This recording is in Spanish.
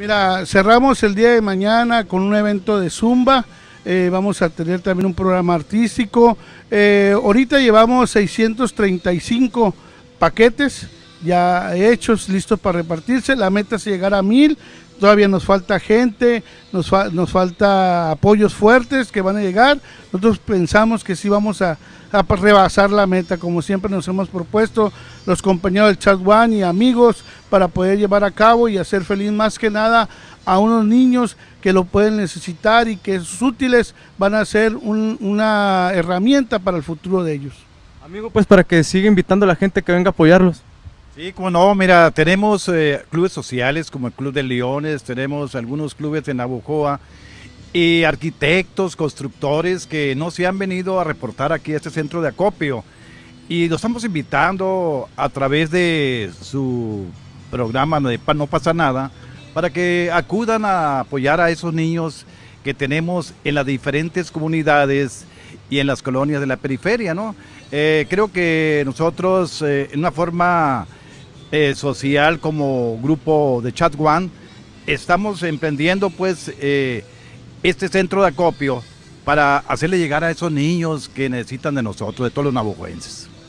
Mira, cerramos el día de mañana con un evento de Zumba. Eh, vamos a tener también un programa artístico. Eh, ahorita llevamos 635 paquetes ya hechos, listos para repartirse. La meta es llegar a mil. Todavía nos falta gente, nos, falta apoyos fuertes que van a llegar. Nosotros pensamos que sí vamos a, rebasar la meta, como siempre nos hemos propuesto los compañeros del Chat One y amigos para poder llevar a cabo y hacer feliz más que nada a unos niños que lo pueden necesitar y que sus útiles van a ser una herramienta para el futuro de ellos. Amigo, pues para que siga invitando a la gente que venga a apoyarlos. Sí, como no, mira, tenemos eh, clubes sociales como el Club de Leones, tenemos algunos clubes en Abujoa y arquitectos, constructores que no se han venido a reportar aquí a este centro de acopio. Y los estamos invitando a través de su programa de No pasa nada para que acudan a apoyar a esos niños que tenemos en las diferentes comunidades y en las colonias de la periferia, ¿no? Eh, creo que nosotros, eh, en una forma eh, social como grupo de Chat One, estamos emprendiendo pues eh, este centro de acopio para hacerle llegar a esos niños que necesitan de nosotros, de todos los navajoenses.